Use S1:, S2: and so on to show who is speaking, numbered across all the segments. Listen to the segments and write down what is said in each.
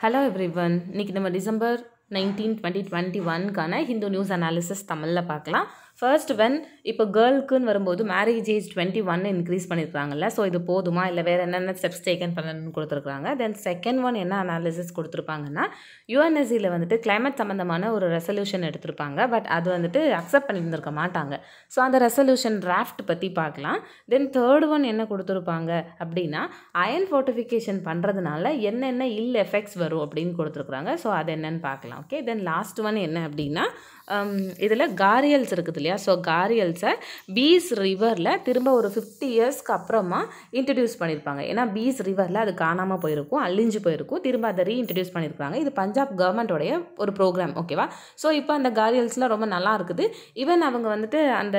S1: hello every one இன்றைக்கி நம்ம December nineteen twenty twenty ஒன்க்கான ஹிந்து நியூஸ் அனாலிசிஸ் தமிழில் பார்க்கலாம் ஃபர்ஸ்ட் வென் இப்போ கேர்ளுக்குன்னு வரும்போது marriage age twenty one increase பண்ணியிருக்காங்கல்ல ஸோ இது போதுமா இல்லை வேறு என்னென்ன ஸ்டெப்ஸ் டேக்கன் பண்ணணும்னு கொடுத்துருக்காங்க தென் செகண்ட் ஒன் என்ன அனாலிசிஸ் கொடுத்துருப்பாங்கன்னா யூஎன்எஸ்சியில் வந்துட்டு கிளைமேட் சம்மந்தமான ஒரு ரெசல்யூஷன் எடுத்திருப்பாங்க பட் அது வந்துட்டு அக்செப்ட் பண்ணியிருந்திருக்க மாட்டாங்க ஸோ அந்த ரெசல்யூஷன் டிராஃப்ட் பற்றி பார்க்கலாம் தென் தேர்ட் ஒன் என்ன கொடுத்துருப்பாங்க அப்படின்னா அயன் ஃபோர்டிஃபிகேஷன் பண்ணுறதுனால என்னென்ன இல் எஃபெக்ட்ஸ் வரும் அப்படின்னு கொடுத்துருக்குறாங்க ஸோ அது என்னென்னு பார்க்கலாம் ஓகே தென் லாஸ்ட் ஒன் என்ன அப்படின்னா இதில் காரியல்ஸ் இருக்குது இல்லையா ஸோ காரியல்ஸை பீஸ் ரிவரில் திரும்ப ஒரு ஃபிஃப்டி இயர்ஸ்க்கு அப்புறமா இன்ட்ரடியூஸ் பண்ணியிருப்பாங்க ஏன்னா பீஸ் ரிவரில் அது காணாமல் போயிருக்கும் அழிஞ்சு போயிருக்கும் திரும்ப அதை ரீஇன்ட்ரடியூஸ் பண்ணியிருப்பாங்க இது பஞ்சாப் கவர்மெண்ட்டோடைய ஒரு ப்ரோக்ராம் ஓகேவா ஸோ இப்போ அந்த காரியல்ஸ்லாம் ரொம்ப நல்லா இருக்குது ஈவன் அவங்க வந்துட்டு அந்த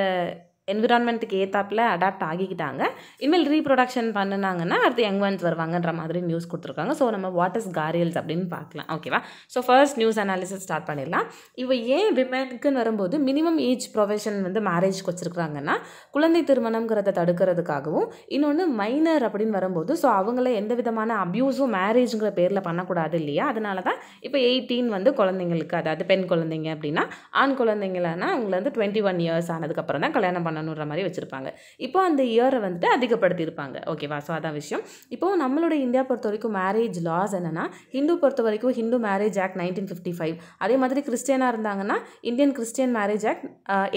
S1: என்விரான்மெண்ட்டுக்கு ஏற்றாப்பில் அடாப்ட் ஆகிக்கிட்டாங்க இனிமேல் ரீப்ரொடக்ஷன் பண்ணினாங்கன்னா அடுத்து யங் ஒன்ஸ் வருவாங்கன்ற மாதிரி நியூஸ் கொடுத்துருக்காங்க ஸோ நம்ம வாட் இஸ் காரியல்ஸ் அப்படின்னு பார்க்கலாம் ஓகேவா so first news analysis start பண்ணிடலாம் இவ ஏன் விமனுக்குன்னு வரும்போது மினிமம் ஏஜ் ப்ரொஃபஷன் வந்து மேரேஜ்க்கு வச்சுருக்காங்கன்னா குழந்தை திருமணங்கிறத தடுக்கிறதுக்காகவும் இன்னொன்று மைனர் அப்படின்னு வரும்போது ஸோ அவங்கள எந்த விதமான அப்யூஸும் மேரேஜுங்கிற பேரில் பண்ணக்கூடாது இல்லையா அதனால தான் இப்போ எயிட்டீன் வந்து குழந்தைங்களுக்கு அதாவது பெண் குழந்தைங்க அப்படின்னா ஆண் குழந்தைங்களன்னா அவங்களை வந்து டுவெண்ட்டி ஒன் இயர்ஸ் ஆனதுக்கப்புறம் தான் கல்யாணம் பண்ண பண்ணணுன்ற மாதிரி வச்சுருப்பாங்க இப்போ அந்த இயரை வந்துட்டு அதிகப்படுத்தியிருப்பாங்க ஓகேவா ஸோ அதான் விஷயம் இப்போது நம்மளோட இந்தியா பொறுத்த வரைக்கும் மேரேஜ் லாஸ் என்னென்னா ஹிந்து பொறுத்த வரைக்கும் Hindu marriage act nineteen fifty five அதே மாதிரி கிறிஸ்டியனாக இருந்தாங்கன்னா Indian Christian marriage act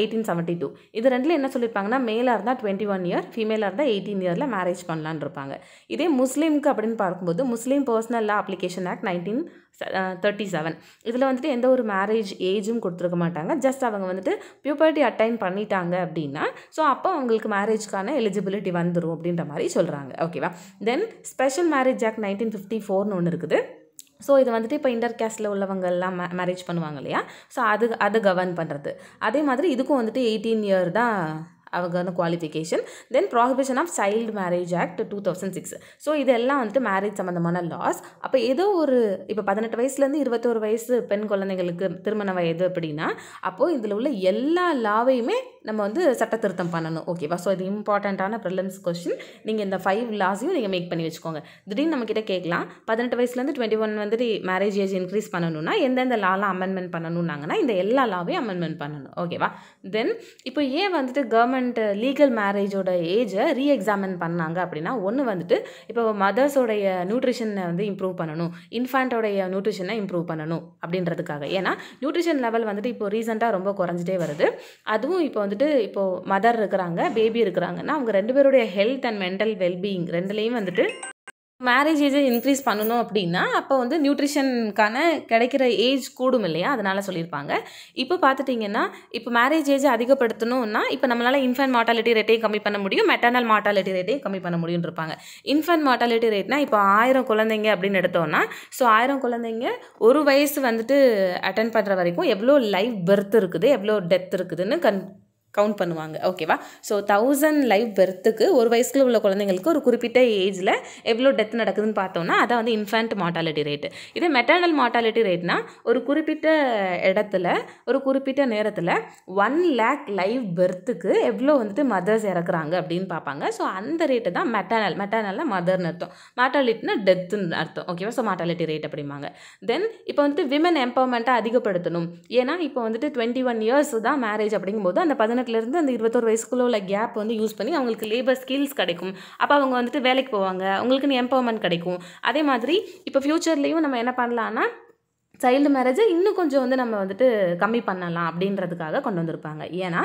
S1: eighteen seventy two இது ரெண்டில் என்ன சொல்லியிருப்பாங்கன்னா மேலாக இருந்தால் டுவெண்ட்டி ஒன் இயர் ஃபீமேலாக இருந்தால் எயிட்டீன் இயரில் மேரேஜ் பண்ணலான் இருப்பாங்க இதே முஸ்லீமுக்கு அப்படின்னு பார்க்கும்போது Muslim personal law application act nineteen thirty seven இதில் வந்துட்டு எந்த ஒரு மேரேஜ் ஏஜும் கொடுத்துருக்க மாட்டாங்க ஜஸ்ட் அவங்க வந்துட்டு பியூபர்ட்டி அட்டைன் பண்ணிட்டாங்க அப்படின்னா ஸோ அப்போ அவங்களுக்கு மேரேஜ்க்கான எலிஜிபிலிட்டி வந்துடும் அப்படின்ற மாதிரி சொல்கிறாங்க ஓகேவா then special marriage act nineteen fifty ஃபோர்னு ஒன்று இருக்குது ஸோ இது வந்துட்டு இப்போ இன்டர் கேஸ்டில் உள்ளவங்க எல்லாம் மே மேரேஜ் பண்ணுவாங்க இல்லையா ஸோ அது அதை கவர்ன் பண்ணுறது அதே மாதிரி இதுக்கும் வந்துட்டு எயிட்டீன் இயர் தான் அவங்களுக்கான qualification then prohibition of child marriage act two thousand six so இதெல்லாம் வந்துட்டு மேரேஜ் சம்மந்தமான லாஸ் அப்போ ஏதோ ஒரு இப்போ பதினெட்டு வயசுலேருந்து இருபத்தோரு வயசு பெண் குழந்தைங்களுக்கு திருமண வயது அப்படின்னா அப்போது இதில் உள்ள எல்லா லாவையுமே நம்ம வந்து சட்ட திருத்தம் பண்ணணும் ஓகேவா ஸோ இது இம்பார்ட்டண்ட்டான ப்ரிலிம்ஸ் கொஸ்டின் நீங்கள் இந்த ஃபைவ் லாஸையும் நீங்கள் மேக் பண்ணி வச்சுக்கோங்க திடீர்னு நம்மக்கிட்ட கேட்கலாம் பதினெட்டு வயசுலேருந்து டுவெண்ட்டி ஒன் வந்துட்டு மேரேஜ் ஏஜ் இன்க்ரீஸ் பண்ணணும்னா எந்தெந்த லாலாம் அமெண்ட்மெண்ட் பண்ணணும்னாங்கன்னா இந்த எல்லா லாவையும் அமெண்ட்மெண்ட் பண்ணணும் ஓகேவா தென் இப்போ ஏன் வந்துட்டு கவர்மெண்ட் அண்ட் லீகல் மேரேஜோட ஏஜை ரீஎக்ஸாமின் பண்ணாங்க அப்படின்னா ஒன்று வந்துட்டு இப்போ மதர்ஸோடைய நியூட்ரிஷனை வந்து இம்ப்ரூவ் பண்ணணும் இன்ஃபேண்ட்டோடைய நியூட்ரிஷனை இம்ப்ரூவ் பண்ணணும் அப்படின்றதுக்காக ஏன்னா நியூட்ரிஷன் லெவல் வந்துட்டு இப்போ ரீசெண்டாக ரொம்ப குறைஞ்சிட்டே வருது அதுவும் இப்போ வந்துட்டு இப்போது மதர் இருக்கிறாங்க பேபி இருக்கிறாங்கன்னா அவங்க ரெண்டு பேருடைய ஹெல்த் அண்ட் மென்டல் வெல்பீயிங் ரெண்டுலேயும் வந்துட்டு மேரேஜ் ஏஜை இன்க்ரீஸ் பண்ணணும் அப்படின்னா அப்போ வந்து நியூட்ரிஷனுக்கான கிடைக்கிற ஏஜ் கூடும் இல்லையா அதனால் சொல்லியிருப்பாங்க இப்போ பார்த்துட்டிங்கன்னா இப்போ மேரேஜ் ஏஜை அதிகப்படுத்தணும்னா இப்போ நம்மளால் இன்ஃபென்ட் மார்ட்டாலிட்டி ரேட்டையும் கம்மி பண்ண முடியும் மெட்டர்னல் மார்ட்டாலிட்டி ரேட்டையும் கம்மி பண்ண முடியும்னு இருப்பாங்க இன்ஃபென்ட் மார்ட்டாலிட்டி ரேட்னா இப்போ ஆயிரம் குழந்தைங்க அப்படின்னு எடுத்தோன்னா ஸோ ஆயிரம் குழந்தைங்க ஒரு வயசு வந்துட்டு அட்டன் பண்ணுற வரைக்கும் எவ்வளோ லைஃப் பர்த் இருக்குது எவ்வளோ டெத் இருக்குதுன்னு கன் கவுண்ட் பண்ணுவாங்க ஓகேவா ஸோ தௌசண்ட் லைவ் பெர்த்துக்கு ஒரு வயசுக்குள்ள உள்ள குழந்தைங்களுக்கு ஒரு குறிப்பிட்ட ஏஜில் எவ்வளோ டெத் நடக்குதுன்னு பார்த்தோம்னா அதை வந்து இன்ஃபேண்ட் மார்ட்டாலிட்டி ரேட்டு இதே மெட்டர்னல் மார்ட்டாலிட்டி ரேட்னா ஒரு குறிப்பிட்ட இடத்துல ஒரு குறிப்பிட்ட நேரத்தில் ஒன் லேக் லைவ் பெர்த்துக்கு எவ்வளோ வந்துட்டு மதர்ஸ் இறக்குறாங்க அப்படின்னு பார்ப்பாங்க ஸோ அந்த ரேட்டு தான் மெட்டர்னல் மெட்டர்னலில் மதர்னு அர்த்தம் மார்ட்டாலிட்டினா டெத்துன்னு அர்த்தம் ஓகேவா ஸோ மார்ட்டாலிட்டி ரேட் அப்படிம்பாங்க தென் இப்போ வந்துட்டு விமன் எம்பவர்மெண்ட்டை அதிகப்படுத்தணும் ஏன்னா இப்போ வந்துட்டு டுவெண்ட்டி ஒன் இயர்ஸ் தான் மேரேஜ் அப்படிங்கும்போது அந்த பதினெட்டு பதினெட்டுலேருந்து அந்த இருபத்தோரு வயசுக்குள்ளே உள்ள கேப் வந்து யூஸ் பண்ணி அவங்களுக்கு லேபர் ஸ்கில்ஸ் கிடைக்கும் அப்போ அவங்க வந்துட்டு வேலைக்கு போவாங்க அவங்களுக்குன்னு எம்பவர்மெண்ட் கிடைக்கும் அதே மாதிரி இப்போ ஃப்யூச்சர்லேயும் நம்ம என்ன பண்ணலான்னா சைல்டு மேரேஜை இன்னும் கொஞ்சம் வந்து நம்ம வந்துட்டு கம்மி பண்ணலாம் அப்படின்றதுக்காக கொண்டு வந்திருப்பாங்க ஏன்னா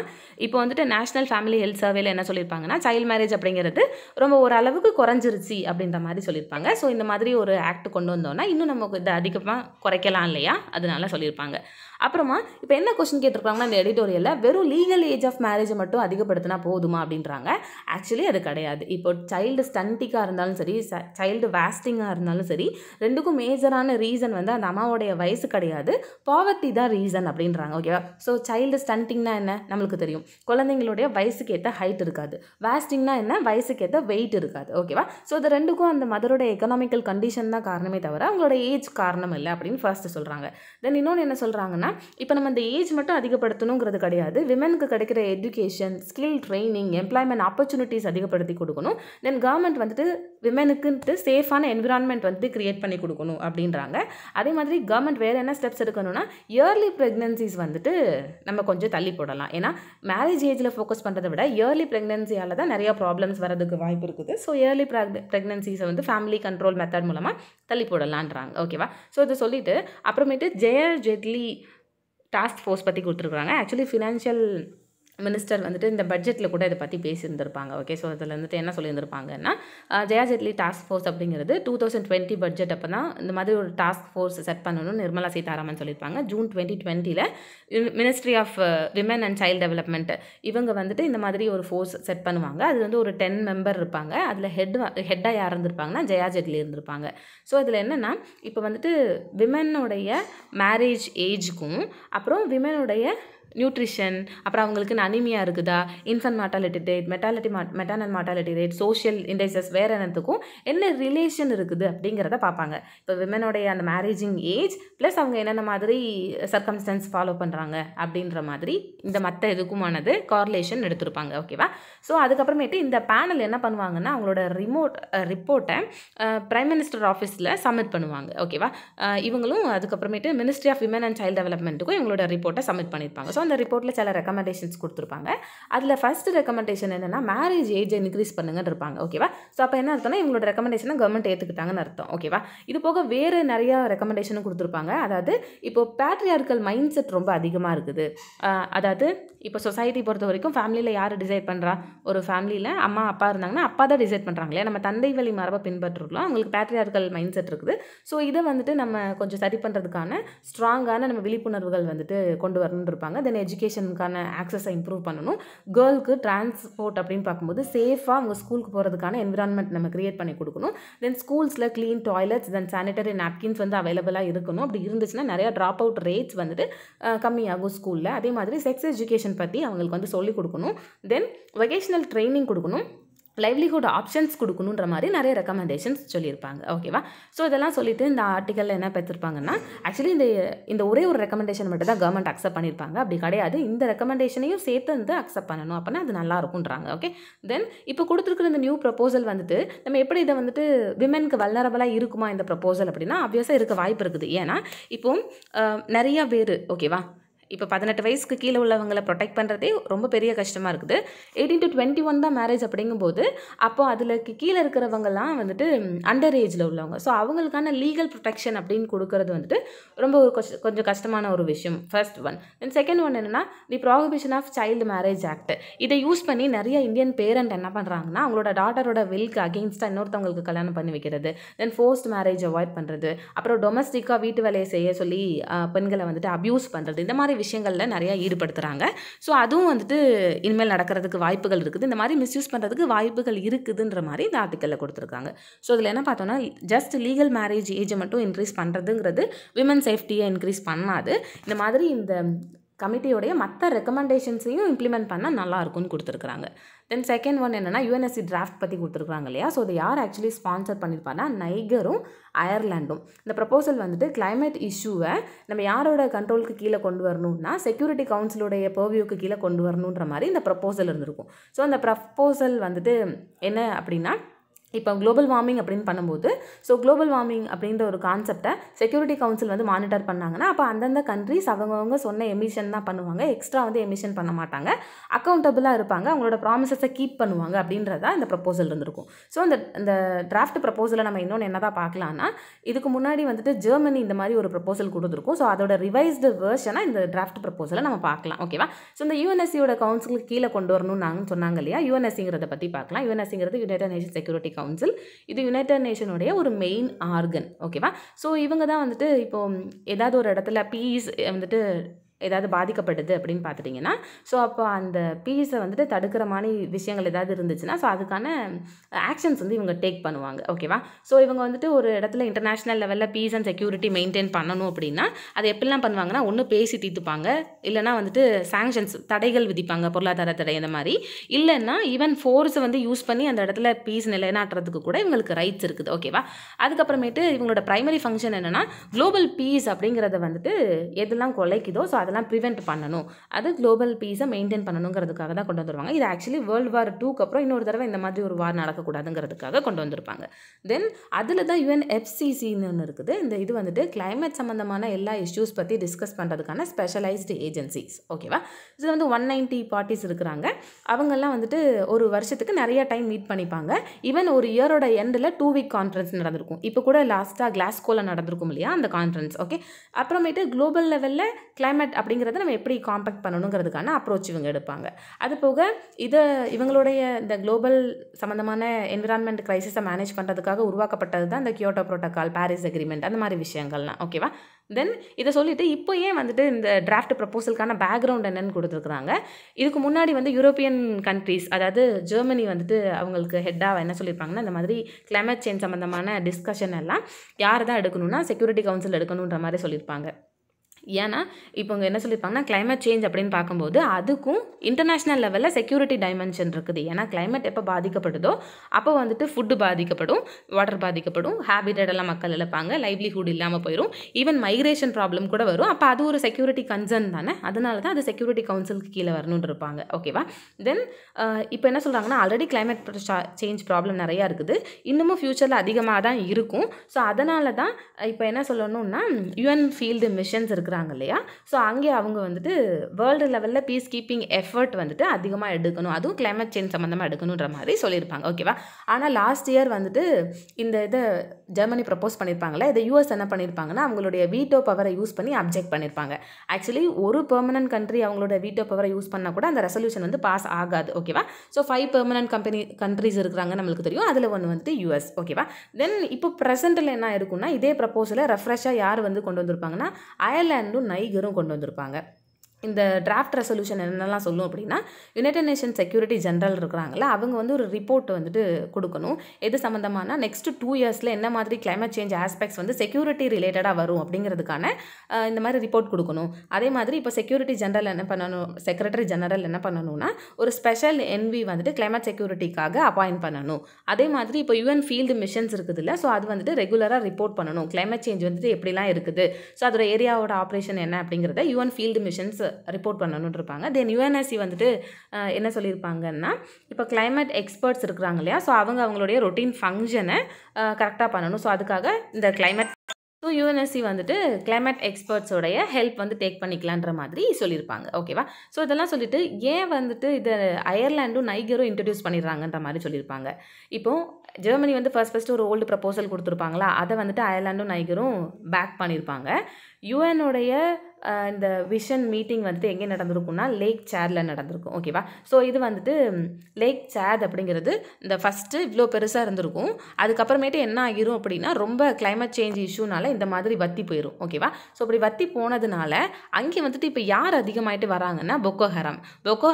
S1: இப்போ வந்துட்டு நேஷ்னல் ஃபேமிலி ஹெல்த் சர்வேல என்ன சொல்லியிருப்பாங்கன்னா சைல்டு மேரேஜ் அப்படிங்கிறது ரொம்ப ஓரளவுக்கு குறைஞ்சிருச்சு அப்படின்ற மாதிரி சொல்லியிருப்பாங்க ஸோ இந்த மாதிரி ஒரு ஆக்ட் கொண்டு வந்தோம்னா இன்னும் நமக்கு இதை அதிகமாக குறைக்கலாம் இல்லையா அதனால சொல்லியிருப்பாங்க அப்புறமா இப்போ என்ன கொஸ்டின் கேட்டிருக்காங்கன்னா இந்த எடிட்டோரியலில் வெறும் லீகல் ஏஜ் ஆஃப் மேரேஜை மட்டும் அதிகப்படுத்தினா போதுமா அப்படின்றாங்க ஆக்சுவலி அது கிடையாது இப்போ சைல்டு ஸ்டன்டிக்காக இருந்தாலும் சரி சைல்டு வேஸ்டிங்காக இருந்தாலும் சரி ரெண்டுக்கும் மேஜரான ரீசன் வந்து அந்த அம்மாவோடைய வயசு கிடையாது பாவர்ட்டி தான் ரீசன் அப்படின்றாங்க ஓகேவா ஸோ சைல்டு ஸ்டண்டிங்னா என்ன நம்மளுக்கு தெரியும் குழந்தைங்களுடைய வயசுக்கேற்ற ஹைட் இருக்காது வேஸ்டிங்னா என்ன வயசுக்கேற்ற வெயிட் இருக்காது ஓகேவா ஸோ அது ரெண்டுக்கும் அந்த மதரோட எக்கனாமிக்கல் கண்டிஷன் தான் காரணமே தவிர அவங்களோட ஏஜ் காரணம் இல்லை அப்படின்னு ஃபர்ஸ்ட் சொல்கிறாங்க தென் இன்னொன்று என்ன சொல்கிறாங்கன்னா சொல்லியிருக்காங்க இப்போ நம்ம இந்த ஏஜ் மட்டும் அதிகப்படுத்தணுங்கிறது கிடையாது விமனுக்கு கிடைக்கிற education skill training employment opportunities அதிகப்படுத்தி கொடுக்கணும் தென் கவர்மெண்ட் வந்துட்டு விமனுக்குன்ட்டு சேஃபான என்விரான்மெண்ட் வந்து கிரியேட் பண்ணி கொடுக்கணும் அப்படின்றாங்க அதே மாதிரி கவர்மெண்ட் வேறு என்ன ஸ்டெப்ஸ் எடுக்கணும்னா இயர்லி ப்ரெக்னன்சிஸ் வந்துட்டு நம்ம கொஞ்சம் தள்ளி போடலாம் ஏன்னா மேரேஜ் ஏஜில் ஃபோக்கஸ் பண்ணுறதை விட இயர்லி ப்ரெக்னன்சியால் தான் நிறையா ப்ராப்ளம்ஸ் வரதுக்கு வாய்ப்பு இருக்குது ஸோ இயர்லி ப்ரெக்னன்சிஸை வந்து ஃபேமிலி கண்ட்ரோல் மெத்தட் மூலமாக தள்ளி போடலான்றாங்க ஓகேவா ஸோ இதை சொல்லிவிட்டு அப்புறமேட்டு ஜெயர் ஜெட்லி டாஸ்க் ஃபோர்ஸ் பற்றி கொடுத்துருக்குறாங்க ஆக்சுவலி ஃபினான்ஷியல் மினிஸ்டர் வந்துட்டு இந்த பட்ஜெட்டில் கூட இதை பற்றி பேசியிருந்திருப்பாங்க ஓகே ஸோ அதில் வந்துட்டு என்ன சொல்லியிருந்திருப்பாங்கன்னா ஜெயா ஜெட்லி டாஸ்க் ஃபோர்ஸ் அப்படிங்கிறது டூ தௌசண்ட் டுவெண்ட்டி பட்ஜெட் அப்போ தான் இந்த மாதிரி ஒரு டாஸ்க் ஃபோர்ஸ் செட் பண்ணணும்னு நிர்மலா சீதாராமன் சொல்லியிருப்பாங்க ஜூன் டுவெண்ட்டி டுவெண்ட்டியில் ministry of women and child development இவங்க வந்துட்டு இந்த மாதிரி ஒரு ஃபோர்ஸ் செட் பண்ணுவாங்க அது வந்து ஒரு டென் மெம்பர் இருப்பாங்க அதில் ஹெட் ஹெட்டாக யார் இருந்திருப்பாங்கன்னா ஜெயா ஜெட்லி இருந்திருப்பாங்க ஸோ அதில் என்னென்னா இப்போ வந்துட்டு விமனுடைய மேரேஜ் ஏஜுக்கும் அப்புறம் விமனுடைய நியூட்ரிஷன் அப்புறம் அவங்களுக்கு அனிமியா இருக்குதா இன்ஃபன்ட் மார்டாலிட்டி ரேட் மெட்டாலிட்டி மா maternal mortality rate social indices வேறு என்னத்துக்கும் என்ன ரிலேஷன் இருக்குது அப்படிங்கிறத பார்ப்பாங்க இப்போ விமனுடைய அந்த மேரேஜிங் ஏஜ் ப்ளஸ் அவங்க என்னென்ன மாதிரி சர்க்கம்ஸ்டன்ஸ் ஃபாலோ பண்ணுறாங்க அப்படின்ற மாதிரி இந்த மற்ற இதுக்குமானது கார்லேஷன் எடுத்திருப்பாங்க ஓகேவா ஸோ அதுக்கப்புறமேட்டு இந்த பேனல் என்ன பண்ணுவாங்கன்னா அவங்களோட ரிமோட் ரிப்போர்ட்டை பிரைம் மினிஸ்டர் ஆஃபீஸில் சப்மிட் பண்ணுவாங்க ஓகேவா இவங்களும் அதுக்கப்புறமேட்டு ministry of women and child டெவலப்மெண்ட்டுக்கும் இவங்களோட ரிப்போர்ட்டை சப்மிட் பண்ணியிருப்பாங்க ஸோ அந்த ரிப்போர்ட்டில் சில ரெக்கமெண்டேஷன்ஸ் கொடுத்துருப்பாங்க அதில் ஃபஸ்ட்டு ரெக்கமெண்டேஷன் என்னென்னா மேரேஜ் ஏஜ் இன்க்ரீஸ் பண்ணுங்கன்னு இருப்பாங்க ஓகேவா ஸோ அப்போ என்ன அர்த்தம்னா இவங்களோட ரெக்கமெண்டேஷனை கவர்மெண்ட் ஏற்றுக்கிட்டாங்கன்னு அர்த்தம் ஓகேவா இது போக வேறு நிறையா ரெக்கமெண்டேஷனும் கொடுத்துருப்பாங்க அதாவது இப்போது பேட்ரியார்கள் மைண்ட் செட் ரொம்ப அதிகமாக இருக்குது அதாவது இப்போ சொசைட்டி பொறுத்த வரைக்கும் ஃபேமிலியில் யார் டிசைட் பண்ணுறா ஒரு ஃபேமிலியில் அம்மா அப்பா இருந்தாங்கன்னா அப்பா தான் டிசைட் பண்ணுறாங்களே நம்ம தந்தை வழி மரபை பின்பற்றுறோம் அவங்களுக்கு பேட்ரியார்கள் மைண்ட் செட் இருக்குது ஸோ இதை வந்துட்டு நம்ம கொஞ்சம் சரி பண்ணுறதுக்கான ஸ்ட்ராங்கான நம்ம விழிப்புணர்வுகள் வந்துட்டு கொண்டு வரணும்னு இருப்பாங்க தென் எஜுகேஷனுக்கான ஆக்சஸை இம்ப்ரூவ் பண்ணணும் கேர்ளுக்கு டிரான்ஸ்போர்ட் அப்படின்னு பார்க்கும்போது சேஃபாக அவங்க ஸ்கூலுக்கு போகிறதுக்கான என்விரான்மெண்ட் நம்ம கிரியேட் பண்ணி கொடுக்கணும் தென் ஸ்கூல்ஸில் clean toilets then sanitary napkins வந்து அவைலபிளாக இருக்கணும் அப்படி இருந்துச்சுன்னா நிறையா ட்ராப் அவுட் ரேட்ஸ் வந்துட்டு கம்மியாகும் ஸ்கூலில் அதே மாதிரி செக்ஸ் எஜுகேஷன் பற்றி அவங்களுக்கு வந்து சொல்லிக் கொடுக்கணும் தென் வொகேஷனல் ட்ரைனிங் கொடுக்கணும் லைவ்லிஹுட் ஆப்ஷன்ஸ் கொடுக்கணுன்ற மாதிரி நிறைய ரெக்கமெண்டேஷன்ஸ் சொல்லியிருப்பாங்க ஓகேவா ஸோ இதெல்லாம் சொல்லிட்டு இந்த ஆர்டிக்கலில் என்ன பெற்றிருப்பாங்கன்னா ஆக்சுவலி இந்த இந்த ஒரே ஒரு ரெக்கமெண்டேஷன் மட்டும் தான் கவர்மெண்ட் அக்செப்ட் பண்ணியிருப்பாங்க அப்படி கிடையாது இந்த ரெக்கமெண்டேஷனையும் சேர்த்து வந்து அக்செப்ட் பண்ணணும் அப்படின்னா அது நல்லா ஓகே தென் இப்போ கொடுத்துருக்குற இந்த நியூ ப்ரப்போசல் வந்துட்டு நம்ம எப்படி இதை வந்துட்டு விமனுக்கு வல்லரபலாக இருக்குமா இந்த ப்ரப்போசல் அப்படின்னா அப்வியஸாக இருக்க வாய்ப்பு இருக்குது ஏன்னா இப்போ நிறையா பேர் ஓகேவா இப்போ பதினெட்டு வயசுக்கு கீழே உள்ளவங்களை ப்ரொடெக்ட் பண்ணுறதே ரொம்ப பெரிய கஷ்டமாக இருக்குது எயிட்டீன் டு டுவெண்ட்டி ஒன் தான் மேரேஜ் அப்படிங்கும்போது அப்போது அதில் கீழே இருக்கிறவங்கலாம் வந்துட்டு அண்டர் ஏஜில் உள்ளவங்க ஸோ அவங்களுக்கான லீகல் ப்ரொடெக்ஷன் அப்படின்னு கொடுக்கறது வந்துட்டு ரொம்ப ஒரு கொஞ்சம் கஷ்டமான ஒரு விஷயம் first one then second one என்னென்னா the prohibition of child marriage act இதை யூஸ் பண்ணி நிறைய இந்தியன் பேரண்ட் என்ன பண்ணுறாங்கன்னா அவங்களோட டாட்டரோட வில்க்கு அகெயின்ஸ்டாக இன்னொருத்தவங்களுக்கு கல்யாணம் பண்ணி வைக்கிறது தென் ஃபோர்ஸ்ட் மேரேஜ் அவாய்ட் பண்ணுறது அப்புறம் டொமஸ்டிக்காக வீட்டு வேலையை செய்ய சொல்லி பெண்களை வந்துட்டு அப்யூஸ் பண்ணுறது இந்த மாதிரி மாதிரி விஷயங்களில் நிறையா ஈடுபடுத்துகிறாங்க ஸோ அதுவும் வந்துட்டு இனிமேல் நடக்கிறதுக்கு வாய்ப்புகள் இருக்குது இந்த மாதிரி மிஸ்யூஸ் பண்ணுறதுக்கு வாய்ப்புகள் இருக்குதுன்ற மாதிரி இந்த ஆர்டிக்கலில் கொடுத்துருக்காங்க ஸோ இதில் என்ன பார்த்தோன்னா ஜஸ்ட் லீகல் மேரேஜ் ஏஜை மட்டும் இன்க்ரீஸ் பண்ணுறதுங்கிறது விமன் சேஃப்டியை இன்க்ரீஸ் பண்ணாது இந்த மாதிரி இந்த கமிட்டியோடைய மற்ற ரெக்கமெண்டேஷன்ஸையும் இம்ப்ளிமெண்ட் பண்ணால் நல்லாயிருக்கும்னு கொடுத்துருக்குறாங்க தென் செகண்ட் ஒன் என்னென்னா யூஎன்எஸ்சி டிராஃப்ட் பற்றி கொடுத்துருக்காங்க இல்லையா ஸோ அதை யார் ஆக்சுவலி ஸ்பான்சர் பண்ணியிருப்பாங்கன்னா நைகரும் அயர்லாண்டும் இந்த ப்ரப்போசல் வந்துட்டு கிளைமேட் இஷ்யூவை நம்ம யாரோட கண்ட்ரோலுக்கு கீழே கொண்டு வரணும்னா செக்யூரிட்டி கவுன்சிலோடைய பர்வியூக்கு கீழே கொண்டு வரணுன்ற மாதிரி இந்த ப்ரப்போசல் இருந்திருக்கும் ஸோ அந்த ப்ரப்போசல் வந்துட்டு என்ன அப்படின்னா இப்போ குளோபல் வார்மிங் அப்படின்னு பண்ணும்போது ஸோ குளோபல் வார்மிங் அப்படின்ற ஒரு கான்செப்டை செக்யூரிட்டி கவுன்சில் வந்து மானிட்டர் பண்ணாங்கன்னா அப்போ அந்தந்த கண்ட்ரிஸ் அவங்கவுங்க சொன்ன எமிஷன் தான் பண்ணுவாங்க எக்ஸ்ட்ரா வந்து எமிஷன் பண்ண மாட்டாங்க அக்கௌண்டபிளாக இருப்பாங்க அவங்களோட ப்ராமிசஸை கீப் பண்ணுவாங்க அப்படின்றதா இந்த ப்ரப்போசல் இருந்திருக்கும் ஸோ அந்த இந்த டிராஃப்ட் ப்ரப்போசலை நம்ம இன்னொன்று என்ன தான் பார்க்கலான்னா இதுக்கு முன்னாடி வந்துட்டு ஜெர்மனி இந்த மாதிரி ஒரு ப்ரப்போசல் கொடுத்துருக்கும் ஸோ அதோட ரிவைஸ்டு வேர்ஷனாக இந்த டிராஃப்ட் ப்ரப்போசலை நம்ம பார்க்கலாம் ஓகேவா ஸோ இந்த யூஎன்எஸ்சியோட கவுன்சிலுக்கு கீழே கொண்டு வரணும்னு நாங்கள் சொன்னாங்க இல்லையா யூஎன்எஸ்சிங்கிறத பற்றி பார்க்கலாம் யூஎன்எஸ்சிங்கிறது United Nation Security Council Council இது யுனைடட் நேஷனுடைய ஒரு மெயின் ஆர்கன் ஓகேவா ஸோ இவங்க தான் வந்துட்டு இப்போது ஏதாவது ஒரு இடத்துல பீஸ் வந்துட்டு ஏதாவது பாதிக்கப்படுது அப்படின்னு பார்த்துட்டிங்கன்னா ஸோ அப்போ அந்த பீஸை வந்துட்டு தடுக்கிற மாதிரி விஷயங்கள் ஏதாவது இருந்துச்சுன்னா ஸோ அதுக்கான ஆக்ஷன்ஸ் வந்து இவங்க டேக் பண்ணுவாங்க ஓகேவா ஸோ இவங்க வந்துட்டு ஒரு இடத்துல இன்டர்நேஷ்னல் லெவலில் பீஸ் அண்ட் செக்யூரிட்டி மெயின்டைன் பண்ணணும் அப்படின்னா அதை எப்படிலாம் பண்ணுவாங்கன்னா ஒன்று பேசி தீர்த்துப்பாங்க இல்லைனா வந்துட்டு சாங்ஷன்ஸ் தடைகள் விதிப்பாங்க பொருளாதார தடை இந்த மாதிரி இல்லைன்னா ஈவன் ஃபோர்ஸை வந்து யூஸ் பண்ணி அந்த இடத்துல பீஸ் நிலைநாட்டுறதுக்கு கூட இவங்களுக்கு ரைட்ஸ் இருக்குது ஓகேவா அதுக்கப்புறமேட்டு இவங்களோட ப்ரைமரி ஃபங்க்ஷன் என்னென்னா குளோபல் பீஸ் அப்படிங்கிறத வந்துட்டு எதெல்லாம் கொலைக்குதோ ஸோ அதெல்லாம் ப்ரிவெண்ட் பண்ணணும் அது குளோபல் பீஸை மெயின்டைன் பண்ணணுங்கிறதுக்காக தான் கொண்டு வந்துருவாங்க இது ஆக்சுவலி வேர்ல்டு வார் டூக்கு அப்புறம் இன்னொரு தடவை இந்த மாதிரி ஒரு வார் நடக்கக்கூடாதுங்கிறதுக்காக கொண்டு வந்திருப்பாங்க தென் அதில் தான் யூஎன் எஃப்சிசின்னு ஒன்று இருக்குது இந்த இது வந்துட்டு கிளைமேட் சம்மந்தமான எல்லா இஷ்யூஸ் பற்றி டிஸ்கஸ் பண்ணுறதுக்கான ஸ்பெஷலைஸ்டு ஏஜென்சிஸ் ஓகேவா இதில் வந்து ஒன் நைன்ட்டி பார்ட்டிஸ் இருக்கிறாங்க அவங்கெல்லாம் வந்துட்டு ஒரு வருஷத்துக்கு நிறைய டைம் மீட் பண்ணிப்பாங்க ஈவன் ஒரு இயரோட எண்டில் டூ வீக் கான்ஃபரன்ஸ் நடந்திருக்கும் இப்போ கூட லாஸ்ட்டாக கிளாஸ்கோவில் நடந்திருக்கும் இல்லையா அந்த கான்ஃபரன்ஸ் ஓகே அப்புறமேட்டு குளோபல் லெவலில் கிளைமேட் அப்படிங்கிறத நம்ம எப்படி காம்பேக்ட் பண்ணணுங்கிறதுக்கான அப்ரோச் இவங்க எடுப்பாங்க அது போக இதை இவங்களுடைய இந்த குளோபல் சம்மந்தமான என்விரான்மெண்ட் க்ரைசிஸை மேனேஜ் பண்ணுறதுக்காக உருவாக்கப்பட்டது தான் இந்த கியோட்டோ ப்ரோட்டோக்கால் பாரிஸ் அக்ரிமெண்ட் அந்த மாதிரி விஷயங்கள்லாம் ஓகேவா தென் இதை சொல்லிவிட்டு இப்போ ஏன் வந்துட்டு இந்த டிராஃப்ட் ப்ரப்போசலுக்கான பேக்ரவுண்ட் என்னென்னு கொடுத்துருக்குறாங்க இதுக்கு முன்னாடி வந்து யூரோப்பியன் கண்ட்ரீஸ் அதாவது ஜெர்மனி வந்துட்டு அவங்களுக்கு ஹெட்டாக என்ன சொல்லியிருப்பாங்கன்னா இந்த மாதிரி கிளைமேட் சேஞ்ச் சம்மந்தமான டிஸ்கஷன் எல்லாம் யார் தான் எடுக்கணும்னா செக்யூரிட்டி கவுன்சில் எடுக்கணுன்ற மாதிரி சொல்லியிருப்பாங்க ஏன்னா இப்போ இங்கே என்ன சொல்லியிருப்பாங்கன்னா கிளைமேட் சேஞ்ச் அப்படின்னு பார்க்கும்போது அதுக்கும் இன்டர்நேஷ்னல் லெவலில் செக்யூரிட்டி டைமென்ஷன் இருக்குது ஏன்னா கிளைமேட் எப்போ பாதிக்கப்படுதோ அப்போ வந்துட்டு ஃபுட்டு பாதிக்கப்படும் வாட்டர் பாதிக்கப்படும் ஹேபிட்டட் எல்லாம் மக்கள் இழப்பாங்க லைவ்லிஹுட் இல்லாமல் போயிடும் ஈவன் மைக்ரேஷன் ப்ராப்ளம் கூட வரும் அப்போ அது ஒரு செக்யூரிட்டி கன்சர்ன் தானே அதனால தான் அது செக்யூரிட்டி கவுன்சிலுக்கு கீழே வரணும்னு இருப்பாங்க ஓகேவா தென் இப்போ என்ன சொல்கிறாங்கன்னா ஆல்ரெடி கிளைமேட் சேஞ்ச் ப்ராப்ளம் நிறையா இருக்குது இன்னமும் ஃப்யூச்சரில் அதிகமாக தான் இருக்கும் ஸோ அதனால தான் இப்போ என்ன சொல்லணும்னா யுஎன் ஃபீல்டு மிஷன்ஸ் இருக்கிற போகிறாங்க இல்லையா ஸோ அங்கே அவங்க வந்துட்டு வேர்ல்டு லெவலில் பீஸ் கீப்பிங் எஃபர்ட் வந்துட்டு அதிகமாக எடுக்கணும் அதுவும் கிளைமேட் சேஞ்ச் சம்மந்தமாக எடுக்கணுன்ற மாதிரி சொல்லியிருப்பாங்க ஓகேவா ஆனால் லாஸ்ட் இயர் வந்துட்டு இந்த இதை ஜெர்மனி ப்ரப்போஸ் பண்ணியிருப்பாங்களே இதை யூஎஸ் என்ன பண்ணியிருப்பாங்கன்னா அவங்களுடைய வீட்டோ பவரை யூஸ் பண்ணி அப்ஜெக்ட் பண்ணியிருப்பாங்க ஆக்சுவலி ஒரு பெர்மனன்ட் கண்ட்ரி அவங்களோட வீட்டோ பவரை யூஸ் பண்ணால் கூட அந்த ரெசல்யூஷன் வந்து பாஸ் ஆகாது ஓகேவா so five permanent company countries இருக்கிறாங்க நம்மளுக்கு தெரியும் அதில் ஒன்று வந்துட்டு யூஎஸ் ஓகேவா தென் இப்போ ப்ரெசென்ட்டில் என்ன இருக்குன்னா இதே ப்ரப்போஸில் ரெஃப்ரெஷ்ஷாக யார் வந்து கொண்டு வந்திருப்பாங்கன்னா அயர்லேண்ட் அண்டும் நைகரும் கொண்டு வந்திருப்பாங்க இந்த டிராஃப்ட் ரெசல்யூஷன் என்னென்னலாம் சொல்லும் அப்படின்னா யுனைடட் நேஷன் செக்யூரிட்டி ஜென்ரல் இருக்கிறாங்கள அவங்க வந்து ஒரு ரிப்போர்ட் வந்துட்டு கொடுக்கணும் எது சம்மந்தமான நெக்ஸ்ட் டூ இயர்ஸில் என்ன மாதிரி கிளைமேட் சேஞ்ச் ஆஸ்பெக்ட்ஸ் வந்து செக்யூரிட்டி ரிலேட்டடாக வரும் அப்படிங்கிறதுக்கான இந்த மாதிரி ரிப்போர்ட் கொடுக்கணும் அதே மாதிரி இப்போ செக்யூரிட்டி ஜென்ரல் என்ன பண்ணணும் செக்ரட்டரி ஜெனரல் என்ன பண்ணணும்னா ஒரு ஸ்பெஷல் என்வி வந்துட்டு கிளைமேட் செக்யூரிட்டிக்காக அப்பாயிண்ட் பண்ணணும் அதே மாதிரி இப்போ யூஎன் ஃபீல்டு மிஷன்ஸ் இருக்குது இல்லை ஸோ அது வந்துட்டு ரெகுலராக ரிப்போர்ட் பண்ணணும் கிளைமேட் சேஞ்ச் வந்துட்டு எப்படிலாம் இருக்குது ஸோ அதோட ஏரியாவோட ஆப்ரேஷன் என்ன அப்படிங்கிறத யூஎன் ஃபீல்டு மிஷன்ஸ் ரிப்போர்ட் பண்ணணும்னு இருப்பாங்க தென் யூஎன்எஸ்சி வந்துட்டு என்ன சொல்லியிருப்பாங்கன்னா இப்போ கிளைமேட் எக்ஸ்பர்ட்ஸ் இருக்கிறாங்க இல்லையா ஸோ அவங்க அவங்களுடைய ரொட்டீன் ஃபங்க்ஷனை கரெக்டாக பண்ணணும் ஸோ அதுக்காக இந்த கிளைமேட் ஸோ யூஎன்எஸ்சி வந்துட்டு கிளைமேட் எக்ஸ்பர்ட்ஸோடைய ஹெல்ப் வந்து டேக் பண்ணிக்கலான்ற மாதிரி சொல்லியிருப்பாங்க ஓகேவா ஸோ இதெல்லாம் சொல்லிட்டு ஏன் வந்துட்டு இதை அயர்லாண்டும் நைகரும் இன்ட்ரடியூஸ் பண்ணிடுறாங்கன்ற மாதிரி சொல்லியிருப்பாங்க இப்போது ஜெர்மனி வந்து ஃபர்ஸ்ட் ஃபஸ்ட்டு ஒரு ஓல்டு ப்ரப்போசல் கொடுத்துருப்பாங்களா அதை வந்துட்டு அயர்லாண்டும் நைகரும் பேக் பண்ணியிருப்பாங்க யுஎனுடைய இந்த விஷன் மீட்டிங் வந்துட்டு எங்கே நடந்திருக்குன்னா லேக் சேரில் நடந்திருக்கும் ஓகேவா ஸோ இது வந்துட்டு லேக் சேர் அப்படிங்கிறது இந்த ஃபஸ்ட்டு இவ்வளோ பெருசாக இருந்திருக்கும் அதுக்கப்புறமேட்டு என்ன ஆகிரும் அப்படின்னா ரொம்ப கிளைமேட் சேஞ்ச் இஷ்யூனால இந்த மாதிரி வத்தி போயிடும் ஓகேவா ஸோ அப்படி வத்தி போனதுனால அங்கே வந்துட்டு இப்போ யார் அதிகமாகிட்டு வராங்கன்னா பொக்கோ ஹராம் பொக்கோ